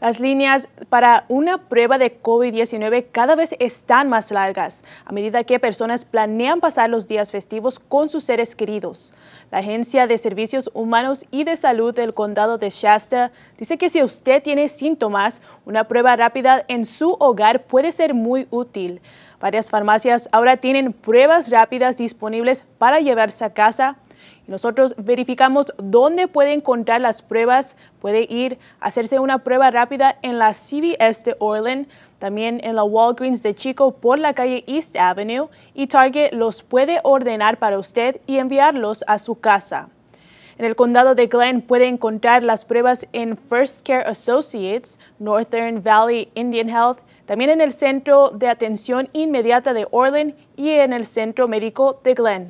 Las líneas para una prueba de COVID-19 cada vez están más largas a medida que personas planean pasar los días festivos con sus seres queridos. La Agencia de Servicios Humanos y de Salud del Condado de Shasta dice que si usted tiene síntomas, una prueba rápida en su hogar puede ser muy útil. Varias farmacias ahora tienen pruebas rápidas disponibles para llevarse a casa nosotros verificamos dónde puede encontrar las pruebas. Puede ir a hacerse una prueba rápida en la CVS de Orland, también en la Walgreens de Chico por la calle East Avenue y Target los puede ordenar para usted y enviarlos a su casa. En el condado de Glenn puede encontrar las pruebas en First Care Associates, Northern Valley Indian Health, también en el Centro de Atención Inmediata de Orland y en el Centro Médico de Glenn.